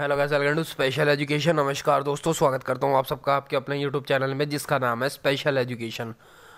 hello guys to special education नमस्कार दोस्तों स्वागत करता हूँ आप सबका आपके अपने यूट्यूब चैनल में जिसका नाम है स्पेशल एजुकेशन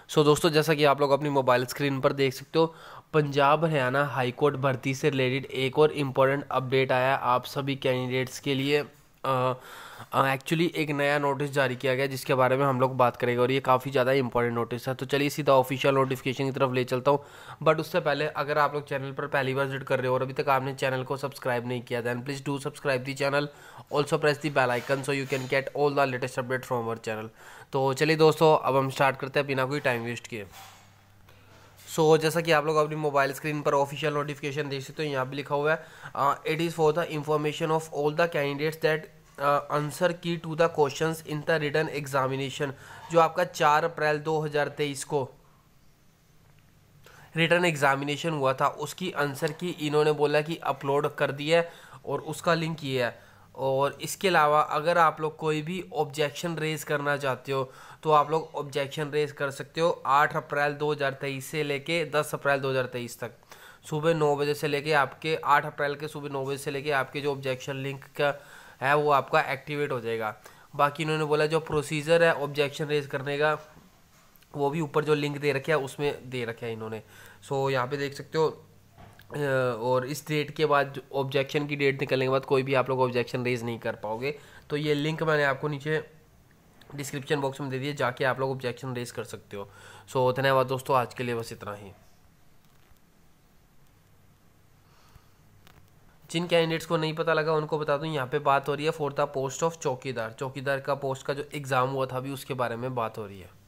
सो so, दोस्तों जैसा कि आप लोग अपनी मोबाइल स्क्रीन पर देख सकते हो पंजाब हरियाणा हाईकोर्ट भर्ती से रिलेटेड एक और इम्पोर्टेंट अपडेट आया आप सभी कैंडिडेट्स के लिए एक्चुअली एक नया नोटिस जारी किया गया जिसके बारे में हम लोग बात करेंगे और ये काफ़ी ज़्यादा इंपॉर्टेंट नोटिस है तो चलिए सीधा ऑफिशियल नोटिफिकेशन की तरफ ले चलता हूँ बट उससे पहले अगर आप लोग चैनल पर पहली बार विजिट कर रहे हो और अभी तक आपने चैनल को सब्सक्राइब नहीं किया then please do subscribe the channel also press the bell icon so you can get all the latest update from our channel तो चलिए दोस्तों अब हम स्टार्ट करते हैं बिना कोई टाइम वेस्ट किए सो so, जैसा कि आप लोग अपनी मोबाइल स्क्रीन पर ऑफिशियल नोटिफिकेशन देख सकते हो यहाँ पे लिखा हुआ है it is for the information of all the candidates that answer key to the questions in the written examination जो आपका चार अप्रैल दो हज़ार तेईस को रिटर्न एग्जामिनेशन हुआ था उसकी आंसर की इन्होंने बोला कि अपलोड कर दिया है और उसका लिंक ये है और इसके अलावा अगर आप लोग कोई भी ऑब्जेक्शन रेज़ करना चाहते हो तो आप लोग ऑब्जेक्शन रेज़ कर सकते हो 8 अप्रैल 2023 से लेके 10 अप्रैल 2023 तक सुबह नौ बजे से लेके आपके 8 अप्रैल के सुबह नौ बजे से लेके आपके जो ऑब्जेक्शन लिंक का है वो आपका एक्टिवेट हो जाएगा बाकी इन्होंने बोला जो प्रोसीजर है ऑब्जेक्शन रेज़ करने का वो भी ऊपर जो लिंक दे रखे है उसमें दे रखे है इन्होंने सो यहाँ पर देख सकते हो और इस डेट के बाद ऑब्जेक्शन की डेट निकलने के बाद कोई भी आप लोग ऑब्जेक्शन रेज नहीं कर पाओगे तो ये लिंक मैंने आपको नीचे डिस्क्रिप्शन बॉक्स में दे दिए जाके आप लोग ऑब्जेक्शन रेज कर सकते हो सो so, धन्यवाद दोस्तों आज के लिए बस इतना ही जिन कैंडिडेट्स को नहीं पता लगा उनको बता दूं यहाँ पे बात हो रही है फोर्थ पोस्ट ऑफ चौकीदार चौकीदार का पोस्ट का जो एग्ज़ाम हुआ था अभी उसके बारे में बात हो रही है